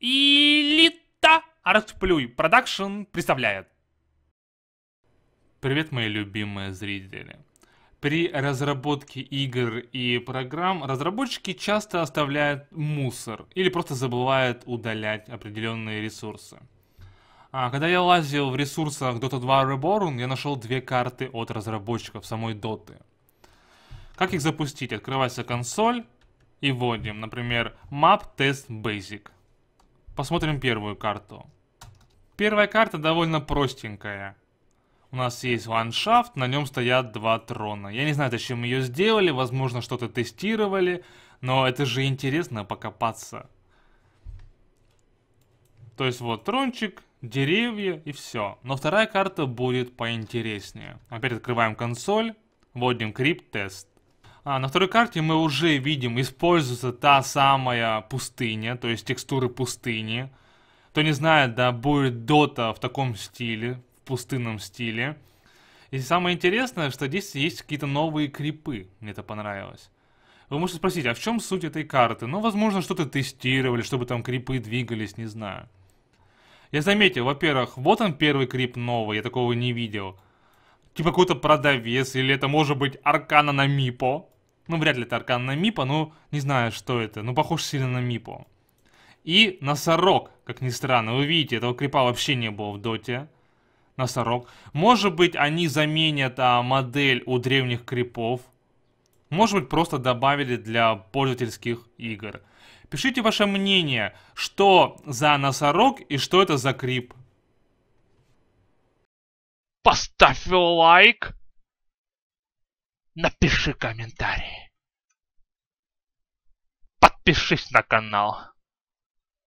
Элита Артплюй Продакшн представляет. Привет, мои любимые зрители. При разработке игр и программ разработчики часто оставляют мусор или просто забывают удалять определенные ресурсы. А, когда я лазил в ресурсах Dota 2 Reborn, я нашел две карты от разработчиков самой доты. Как их запустить? Открывается консоль и вводим, например, Map Test Basic – Посмотрим первую карту. Первая карта довольно простенькая. У нас есть ландшафт, на нем стоят два трона. Я не знаю, зачем ее сделали, возможно, что-то тестировали, но это же интересно покопаться. То есть вот трончик, деревья и все. Но вторая карта будет поинтереснее. Опять открываем консоль, вводим крипт тест а, на второй карте мы уже видим, используется та самая пустыня, то есть текстуры пустыни. Кто не знает, да, будет дота в таком стиле, в пустынном стиле. И самое интересное, что здесь есть какие-то новые крипы, мне это понравилось. Вы можете спросить, а в чем суть этой карты? Ну, возможно, что-то тестировали, чтобы там крипы двигались, не знаю. Я заметил, во-первых, вот он первый крип новый, я такого не видел. Типа какой-то продавец, или это может быть аркана на мипо. Ну, вряд ли это аркан на Мипа, но не знаю, что это. Ну, похож сильно на Мипу. И носорог, как ни странно. Вы видите, этого крипа вообще не было в доте. Носорог. Может быть, они заменят а, модель у древних крипов. Может быть, просто добавили для пользовательских игр. Пишите ваше мнение, что за носорог и что это за крип. Поставь лайк! напиши комментарий. Подпишись на канал.